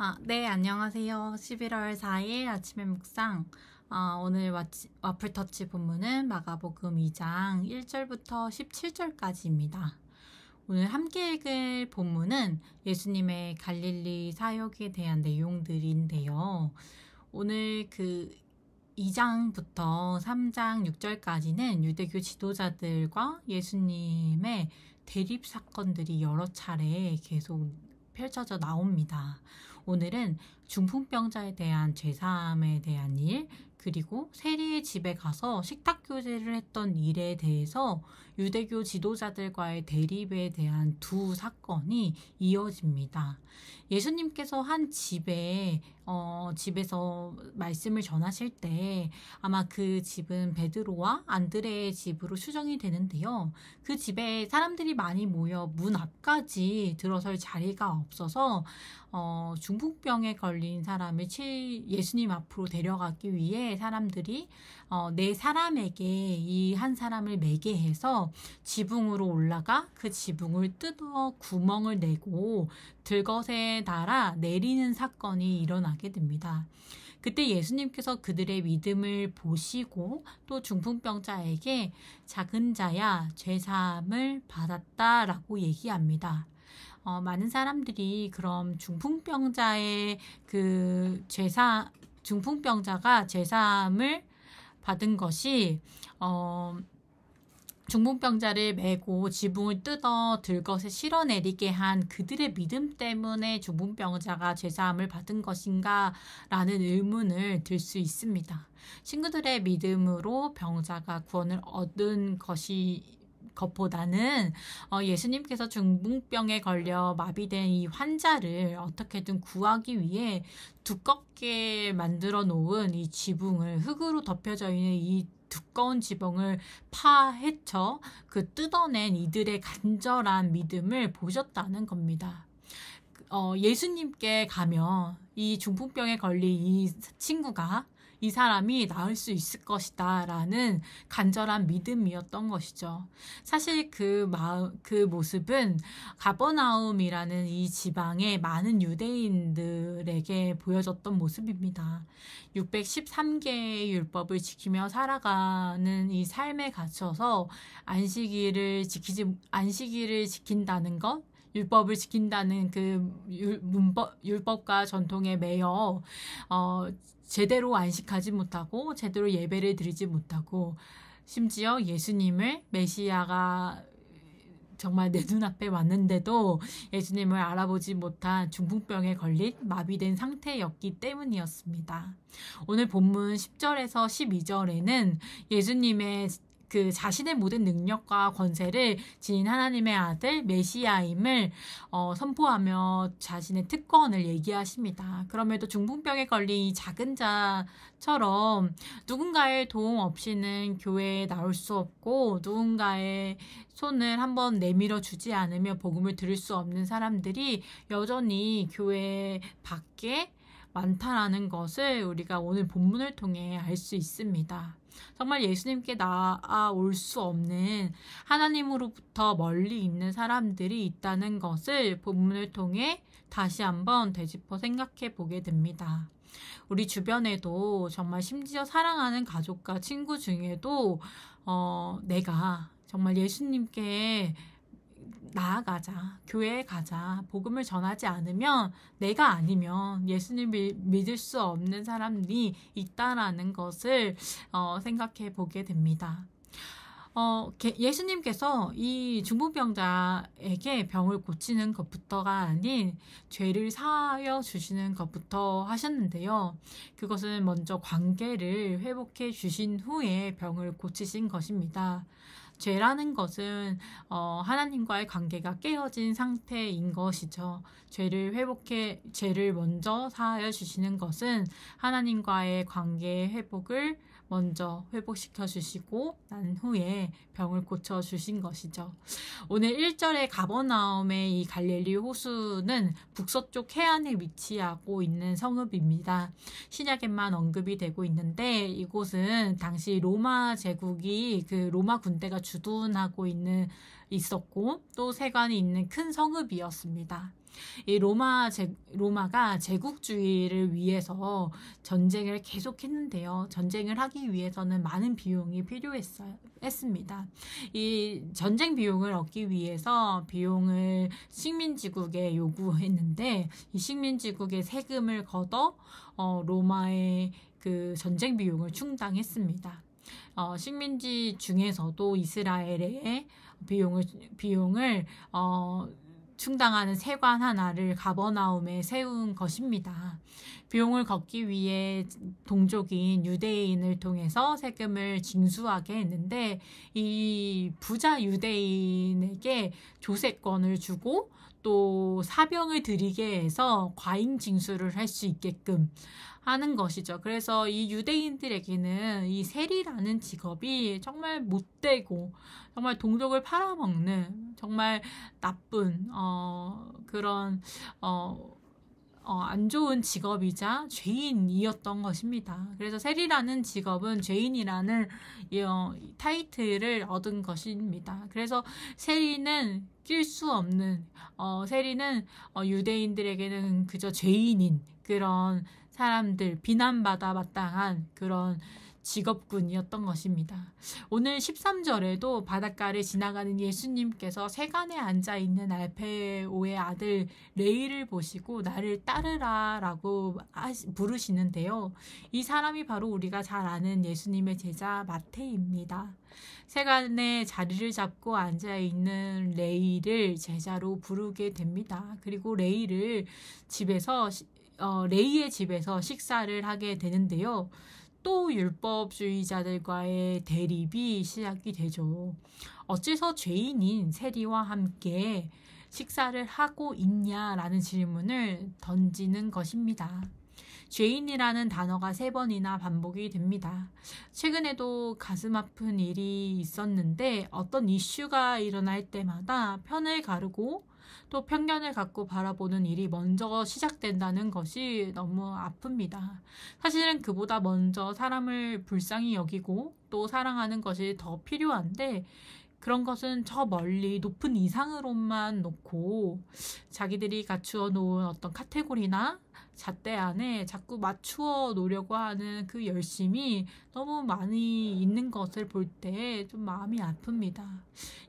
아, 네, 안녕하세요. 11월 4일 아침의 묵상. 아, 오늘 와치, 와플터치 본문은 마가복음 2장 1절부터 17절까지입니다. 오늘 함께 읽을 본문은 예수님의 갈릴리 사역에 대한 내용들인데요. 오늘 그 2장부터 3장 6절까지는 유대교 지도자들과 예수님의 대립 사건들이 여러 차례 계속 펼쳐져 나옵니다. 오늘은 중풍병자에 대한 죄사함에 대한 일, 그리고 세리의 집에 가서 식탁 교제를 했던 일에 대해서 유대교 지도자들과의 대립에 대한 두 사건이 이어집니다. 예수님께서 한 집에 어, 집에서 말씀을 전하실 때 아마 그 집은 베드로와 안드레의 집으로 추정이 되는데요. 그 집에 사람들이 많이 모여 문 앞까지 들어설 자리가 없어서 어, 중풍병에 걸린 사람을 예수님 앞으로 데려가기 위해 사람들이 어, 내 사람에게 이 한 사람을 매개해서 지붕으로 올라가 그 지붕을 뜯어 구멍을 내고 들것에 달아 내리는 사건이 일어나게 됩니다. 그때 예수님께서 그들의 믿음을 보시고 또 중풍병자에게 작은 자야 죄사함을 받았다라고 얘기합니다. 어, 많은 사람들이 그럼 중풍병자의 그 죄사 중풍병자가 제사함을 받은 것이 어, 중풍병자를 메고 지붕을 뜯어 들것에 실어내리게 한 그들의 믿음 때문에 중풍병자가 제사함을 받은 것인가 라는 의문을 들 수 있습니다. 친구들의 믿음으로 병자가 구원을 얻은 것이 것보다는 어, 예수님께서 중풍병에 걸려 마비된 이 환자를 어떻게든 구하기 위해 두껍게 만들어 놓은 이 지붕을 흙으로 덮여져 있는 이 두꺼운 지붕을 파헤쳐 그 뜯어낸 이들의 간절한 믿음을 보셨다는 겁니다. 어, 예수님께 가면 이 중풍병에 걸린 이 친구가 이 사람이 나을 수 있을 것이다 라는 간절한 믿음이었던 것이죠. 사실 그, 마, 그 모습은 가버나움이라는 이 지방의 많은 유대인들에게 보여줬던 모습입니다. 613개의 율법을 지키며 살아가는 이 삶에 갇혀서 안식일을 지키지, 안식일을 지킨다는 것, 율법을 지킨다는 그 율, 문법, 율법과 전통에 매여 어, 제대로 안식하지 못하고 제대로 예배를 드리지 못하고 심지어 예수님을 메시아가 정말 내 눈앞에 왔는데도 예수님을 알아보지 못한 중풍병에 걸린 마비된 상태였기 때문이었습니다. 오늘 본문 10절에서 12절에는 예수님의 그 자신의 모든 능력과 권세를 지닌 하나님의 아들 메시아임을 어, 선포하며 자신의 특권을 얘기하십니다. 그럼에도 중풍병에 걸린 이 작은 자처럼 누군가의 도움 없이는 교회에 나올 수 없고 누군가의 손을 한번 내밀어 주지 않으며 복음을 들을 수 없는 사람들이 여전히 교회 밖에 많다라는 것을 우리가 오늘 본문을 통해 알 수 있습니다. 정말 예수님께 나아올 수 없는 하나님으로부터 멀리 있는 사람들이 있다는 것을 본문을 통해 다시 한번 되짚어 생각해 보게 됩니다. 우리 주변에도 정말 심지어 사랑하는 가족과 친구 중에도 어, 내가 정말 예수님께 나아가자. 교회에 가자. 복음을 전하지 않으면 내가 아니면 예수님을 믿을 수 없는 사람이 있다라는 것을 어, 생각해 보게 됩니다. 어, 예수님께서 이 중풍병자에게 병을 고치는 것부터가 아닌 죄를 사하여 주시는 것부터 하셨는데요. 그것은 먼저 관계를 회복해 주신 후에 병을 고치신 것입니다. 죄라는 것은 어, 하나님과의 관계가 깨어진 상태인 것이죠. 죄를 회복해 죄를 먼저 사하여 주시는 것은 하나님과의 관계의 회복을 먼저 회복시켜 주시고 난 후에 병을 고쳐 주신 것이죠. 오늘 1절의 가버나움의 이 갈릴리 호수는 북서쪽 해안에 위치하고 있는 성읍입니다. 신약에만 언급이 되고 있는데 이곳은 당시 로마 제국이 그 로마 군대가 주둔하고 있는 있었고 또 세관이 있는 큰 성읍이었습니다. 이 로마 제, 로마가 제국주의를 위해서 전쟁을 계속했는데요. 전쟁을 하기 위해서는 많은 비용이 필요했습니다. 이 전쟁 비용을 얻기 위해서 비용을 식민지국에 요구했는데 이 식민지국의 세금을 걷어 어, 로마의 그 전쟁 비용을 충당했습니다. 어, 식민지 중에서도 이스라엘의 비용을 비용을 어 충당하는 세관 하나를 가버나움에 세운 것입니다. 비용을 걷기 위해 동족인 유대인을 통해서 세금을 징수하게 했는데 이 부자 유대인에게 조세권을 주고 또 사병을 들이게 해서 과잉 징수를 할 수 있게끔 하는 것이죠. 그래서 이 유대인들에게는 이 세리라는 직업이 정말 못되고 정말 동족을 팔아먹는 정말 나쁜 어 그런 어 어, 안 좋은 직업이자 죄인이었던 것입니다. 그래서 세리라는 직업은 죄인이라는 이, 어, 타이틀을 얻은 것입니다. 그래서 세리는 낄 수 없는 어, 세리는 어, 유대인들에게는 그저 죄인인 그런 사람들 비난받아 마땅한 그런 직업군이었던 것입니다. 오늘 13절에도 바닷가를 지나가는 예수님께서 세간에 앉아 있는 알페오의 아들 레이를 보시고 나를 따르라라고 부르시는데요. 이 사람이 바로 우리가 잘 아는 예수님의 제자 마테입니다 세간에 자리를 잡고 앉아 있는 레이를 제자로 부르게 됩니다. 그리고 레이를 집에서 어, 레이의 집에서 식사를 하게 되는데요. 또 율법주의자들과의 대립이 시작이 되죠. 어째서 죄인인 세리와 함께 식사를 하고 있냐라는 질문을 던지는 것입니다. 죄인이라는 단어가 세 번이나 반복이 됩니다. 최근에도 가슴 아픈 일이 있었는데 어떤 이슈가 일어날 때마다 편을 가르고 또 편견을 갖고 바라보는 일이 먼저 시작된다는 것이 너무 아픕니다. 사실은 그보다 먼저 사람을 불쌍히 여기고 또 사랑하는 것이 더 필요한데 그런 것은 저 멀리 높은 이상으로만 놓고 자기들이 갖추어 놓은 어떤 카테고리나 잣대 안에 자꾸 맞추어 놓으려고 하는 그 열심이 너무 많이 있는 것을 볼 때 좀 마음이 아픕니다.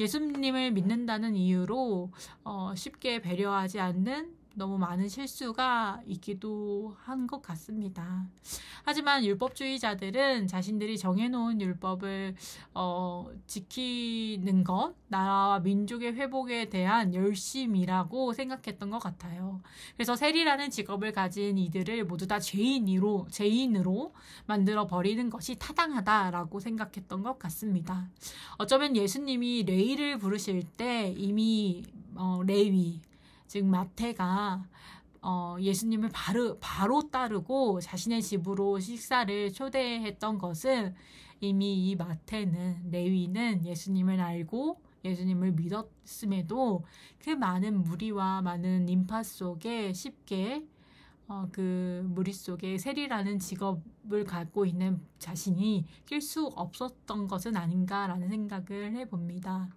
예수님을 믿는다는 이유로 어, 쉽게 배려하지 않는 너무 많은 실수가 있기도 한 것 같습니다. 하지만 율법주의자들은 자신들이 정해놓은 율법을 어, 지키는 것, 나라와 민족의 회복에 대한 열심이라고 생각했던 것 같아요. 그래서 세리라는 직업을 가진 이들을 모두 다 죄인으로, 죄인으로 만들어 버리는 것이 타당하다라고 생각했던 것 같습니다. 어쩌면 예수님이 레이를 부르실 때 이미 어, 레위, 즉 마태가 어, 예수님을 바로, 바로 따르고 자신의 집으로 식사를 초대했던 것은 이미 이 마태는 레위는 예수님을 알고 예수님을 믿었음에도 그 많은 무리와 많은 인파 속에 쉽게 어, 그무리속에 세리라는 직업을 갖고 있는 자신이 낄 수 없었던 것은 아닌가라는 생각을 해봅니다.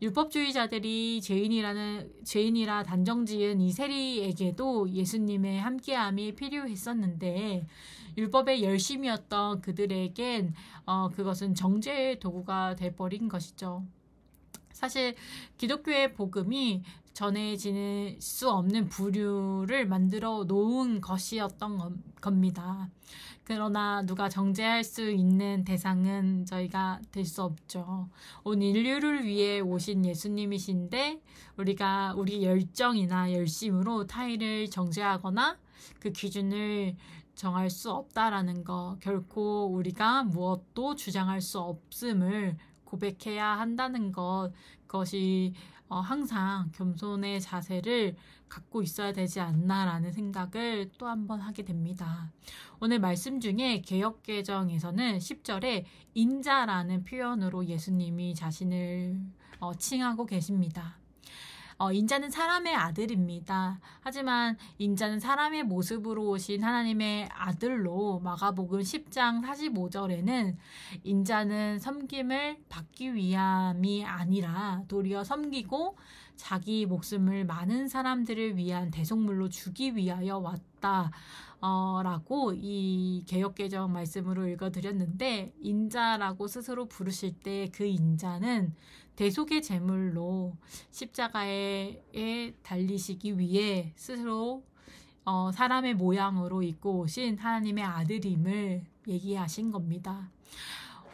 율법주의자들이 죄인이라는, 죄인이라 단정지은 이 세리에게도 예수님의 함께함이 필요했었는데, 율법의 열심이었던 그들에겐 어, 그것은 정죄의 도구가 돼버린 것이죠. 사실 기독교의 복음이 전해질 수 없는 부류를 만들어 놓은 것이었던 겁니다. 그러나 누가 정죄할 수 있는 대상은 저희가 될 수 없죠. 온 인류를 위해 오신 예수님이신데 우리가 우리 열정이나 열심으로 타인을 정죄하거나 그 기준을 정할 수 없다라는 거 결코 우리가 무엇도 주장할 수 없음을 고백해야 한다는 것, 그것이 어, 항상 겸손의 자세를 갖고 있어야 되지 않나라는 생각을 또 한번 하게 됩니다. 오늘 말씀 중에 개혁개정에서는 10절에 인자라는 표현으로 예수님이 자신을 어, 칭하고 계십니다. 어, 인자는 사람의 아들입니다. 하지만 인자는 사람의 모습으로 오신 하나님의 아들로 마가복음 10장 45절에는 인자는 섬김을 받기 위함이 아니라 도리어 섬기고 자기 목숨을 많은 사람들을 위한 대속물로 주기 위하여 왔다. 어, 라고 이 개혁개정 말씀으로 읽어드렸는데, 인자라고 스스로 부르실 때 그 인자는 대속의 제물로 십자가에 달리시기 위해 스스로 어, 사람의 모양으로 입고 오신 하나님의 아들임을 얘기하신 겁니다.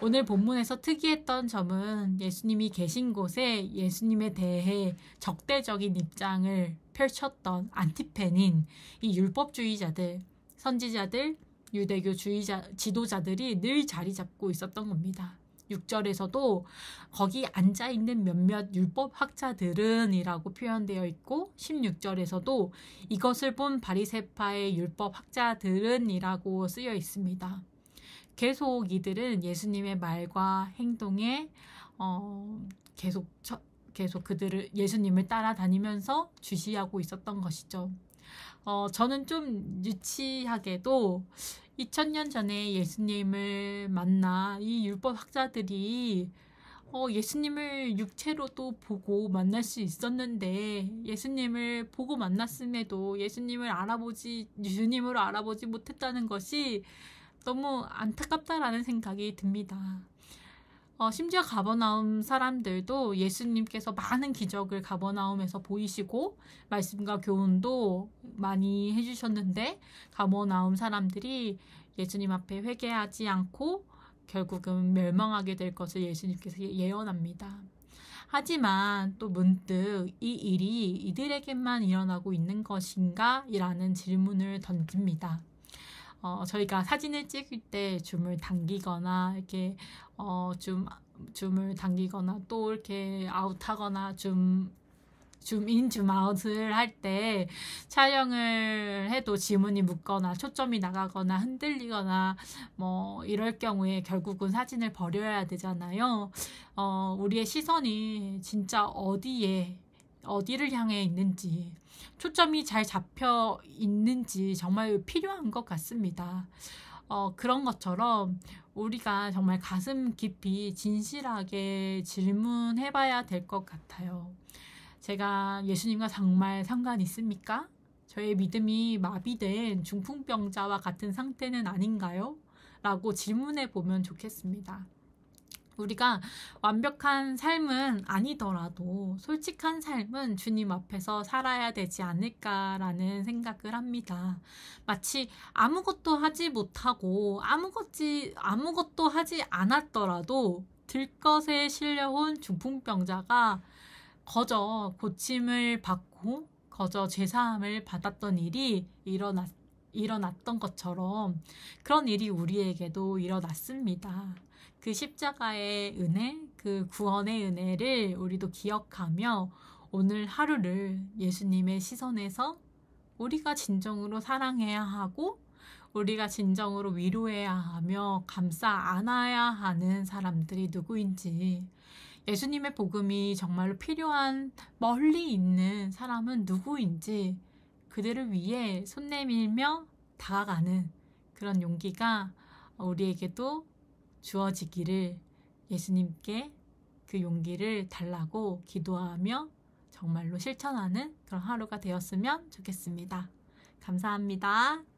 오늘 본문에서 특이했던 점은 예수님이 계신 곳에 예수님에 대해 적대적인 입장을 펼쳤던 안티팬인이 율법주의자들, 선지자들, 유대교 주의자, 지도자들이 늘 자리 잡고 있었던 겁니다. 6절에서도 거기 앉아 있는 몇몇 율법 학자들은이라고 표현되어 있고 16절에서도 이것을 본 바리새파의 율법 학자들은이라고 쓰여 있습니다. 계속 이들은 예수님의 말과 행동에 어, 계속 계속 그들을 예수님을 따라다니면서 주시하고 있었던 것이죠. 어, 저는 좀 유치하게도 2000년 전에 예수님을 만나 이 율법 학자들이 어, 예수님을 육체로도 보고 만날 수 있었는데 예수님을 보고 만났음에도 예수님을 알아보지 예수님으로 알아보지 못했다는 것이 너무 안타깝다라는 생각이 듭니다. 어, 심지어 가버나움 사람들도 예수님께서 많은 기적을 가버나움에서 보이시고 말씀과 교훈도 많이 해주셨는데 가버나움 사람들이 예수님 앞에 회개하지 않고 결국은 멸망하게 될 것을 예수님께서 예, 예언합니다. 하지만 또 문득 이 일이 이들에게만 일어나고 있는 것인가? 이라는 질문을 던집니다. 어, 저희가 사진을 찍을 때 줌을 당기거나 이렇게 어, 줌 줌을 당기거나 또 이렇게 아웃하거나 줌 줌 인 줌아웃을 할 때 촬영을 해도 지문이 묻거나 초점이 나가거나 흔들리거나 뭐 이럴 경우에 결국은 사진을 버려야 되잖아요. 어, 우리의 시선이 진짜 어디에 어디를 향해 있는지 초점이 잘 잡혀 있는지 정말 필요한 것 같습니다. 어, 그런 것처럼 우리가 정말 가슴 깊이 진실하게 질문해 봐야 될 것 같아요. 제가 예수님과 정말 상관 있습니까? 저의 믿음이 마비된 중풍병자와 같은 상태는 아닌가요? 라고 질문해 보면 좋겠습니다. 우리가 완벽한 삶은 아니더라도 솔직한 삶은 주님 앞에서 살아야 되지 않을까라는 생각을 합니다. 마치 아무것도 하지 못하고 아무것지, 아무것도 하지 않았더라도 들것에 실려온 중풍병자가 거저 고침을 받고 거저 죄사함을 받았던 일이 일어났, 일어났던 것처럼 그런 일이 우리에게도 일어났습니다. 그 십자가의 은혜, 그 구원의 은혜를 우리도 기억하며 오늘 하루를 예수님의 시선에서 우리가 진정으로 사랑해야 하고 우리가 진정으로 위로해야 하며 감싸 안아야 하는 사람들이 누구인지 예수님의 복음이 정말로 필요한 멀리 있는 사람은 누구인지 그들을 위해 손 내밀며 다가가는 그런 용기가 우리에게도 주어지기를 예수님께 그 용기를 달라고 기도하며 정말로 실천하는 그런 하루가 되었으면 좋겠습니다. 감사합니다.